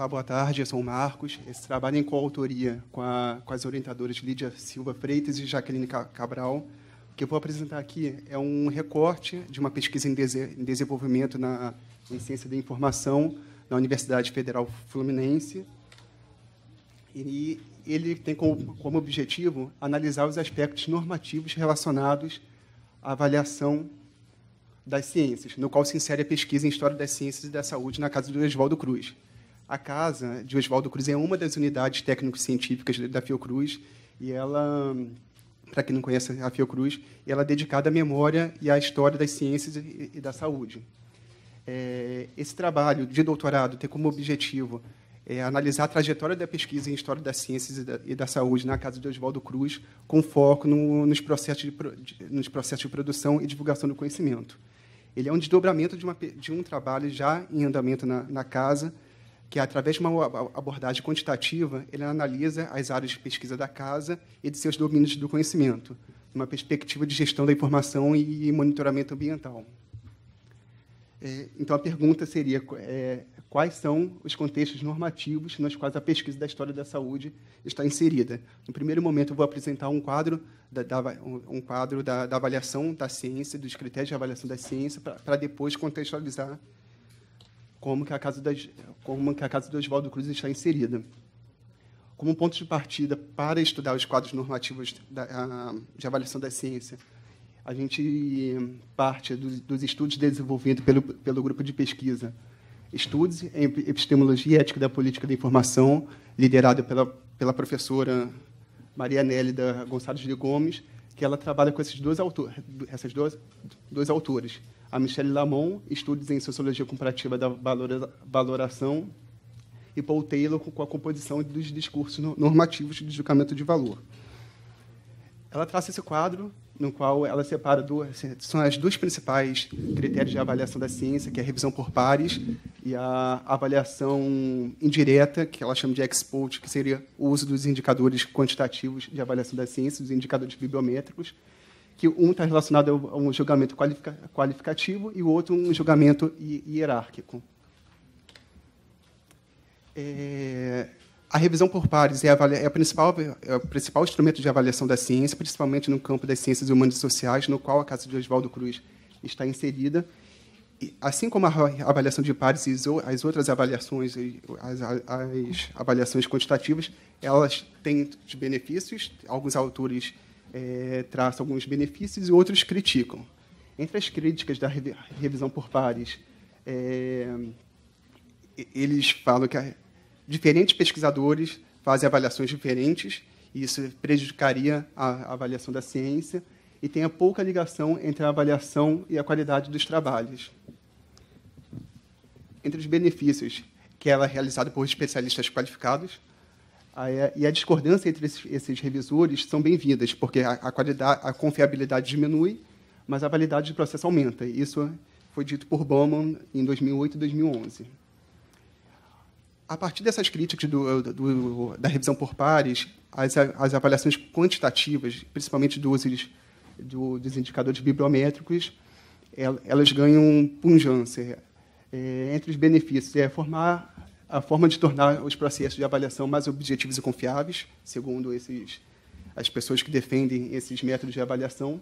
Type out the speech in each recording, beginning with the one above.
Olá, boa tarde. Eu sou o Marcos. Esse trabalho é em coautoria com, a, com as orientadoras Lídia Silva Freitas e Jaqueline Cabral. O que eu vou apresentar aqui é um recorte de uma pesquisa em, desenvolvimento na em Ciência da Informação na Universidade Federal Fluminense. E ele tem como, como objetivo analisar os aspectos normativos relacionados à avaliação das ciências, no qual se insere a pesquisa em História das Ciências e da Saúde na casa do Oswaldo Cruz. A casa de Oswaldo Cruz é uma das unidades técnico-científicas da Fiocruz e ela, para quem não conhece a Fiocruz, ela é dedicada à memória e à história das ciências e da saúde. É, esse trabalho de doutorado tem como objetivo é, analisar a trajetória da pesquisa em História das Ciências e da, e da Saúde na casa de Oswaldo Cruz, com foco no, nos, processos de, de, nos processos de produção e divulgação do conhecimento. Ele é um desdobramento de, uma, de um trabalho já em andamento na, na casa, que é através de uma abordagem quantitativa, ele analisa as áreas de pesquisa da casa e de seus domínios do conhecimento, numa perspectiva de gestão da informação e monitoramento ambiental. É, então, a pergunta seria é, quais são os contextos normativos nos quais a pesquisa da história da saúde está inserida. No primeiro momento, eu vou apresentar um quadro da, da um quadro da, da, avaliação da ciência, dos critérios de avaliação da ciência, para depois contextualizar como que a casa, das, como que a casa do Oswaldo Cruz está inserida. Como ponto de partida para estudar os quadros normativos da, de avaliação da ciência, a gente parte dos, dos estudos desenvolvidos pelo, pelo grupo de pesquisa Estudos em Epistemologia e Ética da Política da Informação, liderado pela, pela professora Maria Nélida Gonçalves de Gomes, que ela trabalha com esses dois, autor, essas duas, dois autores. A Michelle Lamont, Estudos em Sociologia Comparativa da Valoração, e Paul Taylor, com a composição dos discursos normativos de julgamento de valor. Ela traça esse quadro no qual ela separa duas, assim, são as duas principais critérios de avaliação da ciência, que é a revisão por pares e a avaliação indireta, que ela chama de export, que seria o uso dos indicadores quantitativos de avaliação da ciência, dos indicadores bibliométricos, que um está relacionado a um julgamento qualificativo e o outro um julgamento hierárquico. É, a revisão por pares é a, é, a principal, é o principal instrumento de avaliação da ciência, principalmente no campo das ciências humanas e sociais, no qual a Casa de Oswaldo Cruz está inserida. E, assim como a avaliação de pares e as outras avaliações, as, as avaliações quantitativas, elas têm benefícios, alguns autores é, traçam alguns benefícios e outros criticam. Entre as críticas da revisão por pares, é, eles falam que a, diferentes pesquisadores fazem avaliações diferentes, e isso prejudicaria a, avaliação da ciência, e tenha pouca ligação entre a avaliação e a qualidade dos trabalhos. Entre os benefícios, que ela é realizada por especialistas qualificados, e a discordância entre esses, revisores são bem-vindas, porque a, qualidade, a confiabilidade diminui, mas a validade do processo aumenta. Isso foi dito por Bauman em 2008 e 2011 a partir dessas críticas do, do, da revisão por pares, as, as avaliações quantitativas, principalmente dos, do, dos indicadores bibliométricos, elas ganham pungência É, entre os benefícios é formar a forma de tornar os processos de avaliação mais objetivos e confiáveis, segundo esses, as pessoas que defendem esses métodos de avaliação.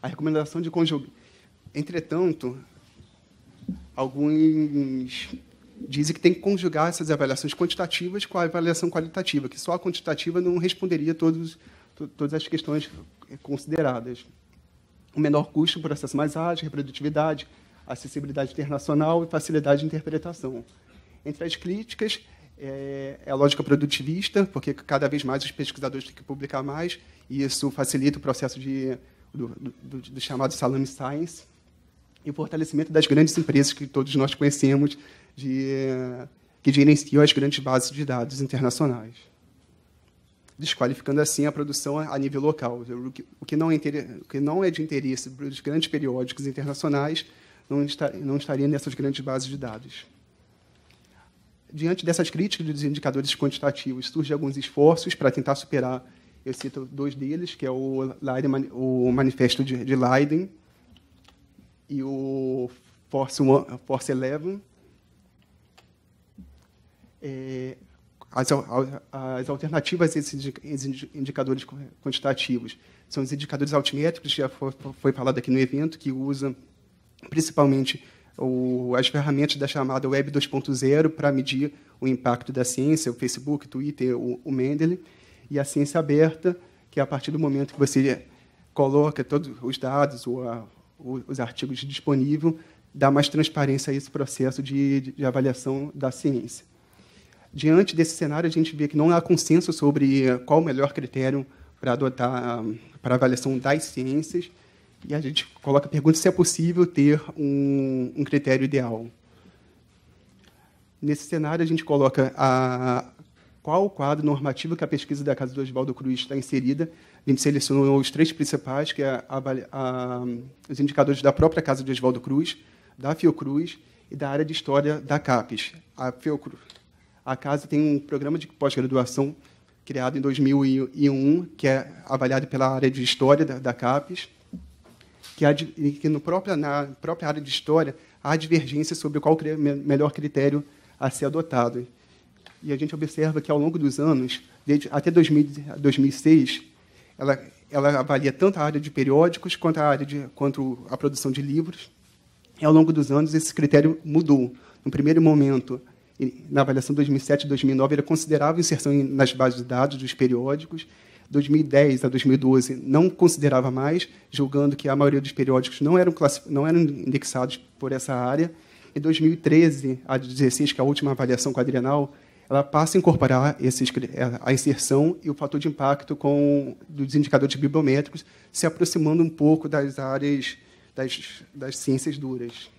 A recomendação de conjugar. Entretanto, alguns dizem que tem que conjugar essas avaliações quantitativas com a avaliação qualitativa, que só a quantitativa não responderia todos, todas as questões consideradas. O menor custo, processo mais ágil, reprodutividade, acessibilidade internacional e facilidade de interpretação. Entre as críticas, é, é, a lógica produtivista, porque cada vez mais os pesquisadores têm que publicar mais, e isso facilita o processo de, do, do, do chamado Salami science, e o fortalecimento das grandes empresas que todos nós conhecemos, de, que gerenciam as grandes bases de dados internacionais, desqualificando assim a produção a nível local. O que não é, o que não é de interesse dos grandes periódicos internacionais não, está, não estaria nessas grandes bases de dados. Diante dessas críticas dos indicadores quantitativos, surgem alguns esforços para tentar superar. Eu cito dois deles, que é o, Leiden, o Manifesto de Leiden, e o Force, One, Force Eleven. É, as, as, alternativas a esses indicadores quantitativos são os indicadores altimétricos, já foi, foi falado aqui no evento, que usam principalmente o, as ferramentas da chamada Web 2.0 para medir o impacto da ciência, o Facebook, o Twitter, o, o Mendeley, e a ciência aberta, que é a partir do momento que você coloca todos os dados ou a, os artigos disponíveis, dar mais transparência a esse processo de, de avaliação da ciência. Diante desse cenário, a gente vê que não há consenso sobre qual o melhor critério para adotar para avaliação das ciências, e a gente coloca a pergunta se é possível ter um, um critério ideal. Nesse cenário, a gente coloca a, qual o quadro normativo que a pesquisa da Casa do Oswaldo Cruz está inserida a gente selecionou os três principais, que é a, a, os indicadores da própria casa de Oswaldo Cruz, da Fiocruz e da área de história da CAPES. A Fiocruz, a casa tem um programa de pós-graduação criado em 2001, que é avaliado pela área de história da, da CAPES, que, é ad, que no próprio, na própria área de história há divergência sobre qual cri, melhor critério a ser adotado. E a gente observa que, ao longo dos anos, desde, até 2000, 2006, ela, ela avalia tanto a área de periódicos quanto a área de quanto a produção de livros. E, ao longo dos anos, esse critério mudou. No primeiro momento, na avaliação 2007 e 2009, era considerava inserção nas bases de dados dos periódicos. 2010 a 2012 não considerava mais, julgando que a maioria dos periódicos não eram, não eram indexados por essa área. Em 2013 a 2016 que é a última avaliação quadrienal, ela passa a incorporar esse, é, a inserção e o fator de impacto com dos indicadores bibliométricos, se aproximando um pouco das áreas das, das ciências duras.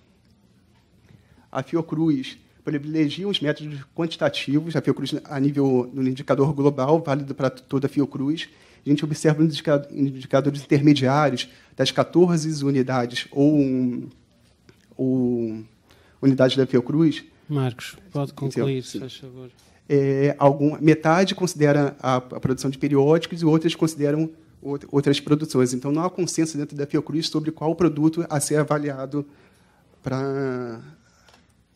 A Fiocruz privilegia os métodos quantitativos, a Fiocruz a nível do indicador global, válido para toda a Fiocruz. A gente observa nos indicadores intermediários das 14 unidades ou, um, ou unidades da Fiocruz, Marcos, pode concluir, se faz favor. É, algum, metade considera a, a, produção de periódicos e outras consideram outras produções. Então, não há consenso dentro da Fiocruz sobre qual produto a ser avaliado pra,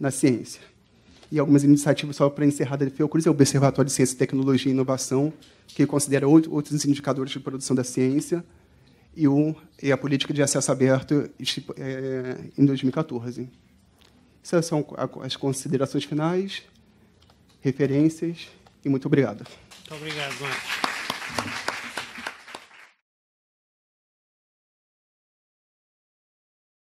na ciência. E algumas iniciativas, só para encerrar, da Fiocruz é o Observatório de Ciência, Tecnologia e Inovação, que considera outro, outros indicadores de produção da ciência, e, e a política de acesso aberto tipo, é, em 2014. Essas são as considerações finais, referências e muito obrigado. Muito obrigado, Marcos.